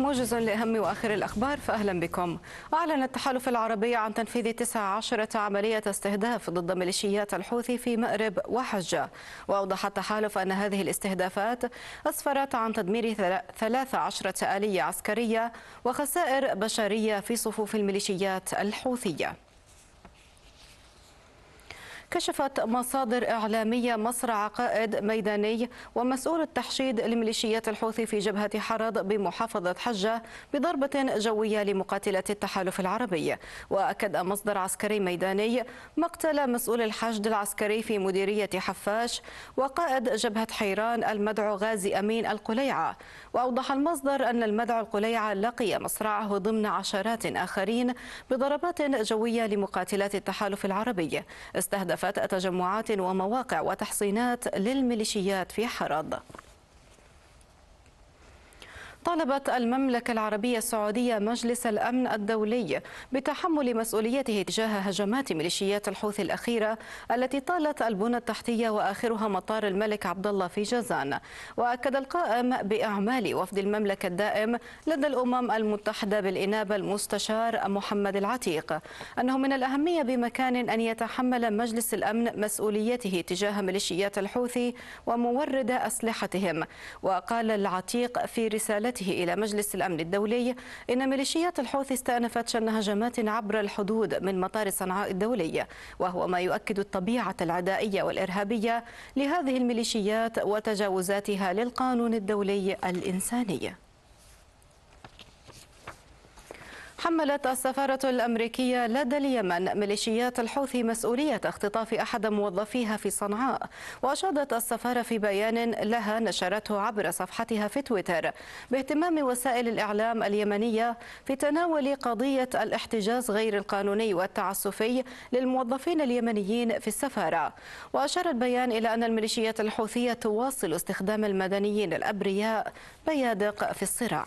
موجز لأهم وآخر الأخبار فأهلا بكم أعلن التحالف العربي عن تنفيذ 19 عملية استهداف ضد ميليشيات الحوثي في مأرب وحجة وأوضح التحالف أن هذه الاستهدافات أسفرت عن تدمير 13 آلية عسكرية وخسائر بشرية في صفوف الميليشيات الحوثية كشفت مصادر إعلامية مصر عقائد ميداني ومسؤول التحشيد لميليشيات الحوثي في جبهة حرض بمحافظة حجة بضربة جوية لمقاتلة التحالف العربي وأكد مصدر عسكري ميداني مقتل مسؤول الحشد العسكري في مديرية حفاش وقائد جبهة حيران المدعو غازي أمين القليعة وأوضح المصدر أن المدعو القليعة لقي مصرعه ضمن عشرات آخرين بضربات جوية لمقاتلات التحالف العربي استهدف كافة تجمعات ومواقع وتحصينات للميليشيات في حرض طالبت المملكة العربية السعودية مجلس الأمن الدولي بتحمل مسؤوليته تجاه هجمات ميليشيات الحوثي الأخيرة التي طالت البنى التحتية وآخرها مطار الملك عبد الله في جازان وأكد القائم بأعمال وفد المملكة الدائم لدى الأمم المتحدة بالإنابة المستشار محمد العتيق أنه من الأهمية بمكان أن يتحمل مجلس الأمن مسؤوليته تجاه ميليشيات الحوثي ومورد أسلحتهم وقال العتيق في رسالته بعودته إلى مجلس الأمن الدولي إن ميليشيات الحوثي استأنفت شن هجمات عبر الحدود من مطار صنعاء الدولي وهو ما يؤكد الطبيعة العدائية والإرهابية لهذه الميليشيات وتجاوزاتها للقانون الدولي الإنساني حملت السفارة الأمريكية لدى اليمن ميليشيات الحوثي مسؤولية اختطاف أحد موظفيها في صنعاء وأشادت السفارة في بيان لها نشرته عبر صفحتها في تويتر باهتمام وسائل الإعلام اليمنية في تناول قضية الاحتجاز غير القانوني والتعسفي للموظفين اليمنيين في السفارة وأشار البيان إلى أن الميليشيات الحوثية تواصل استخدام المدنيين الأبرياء بيادق في الصراع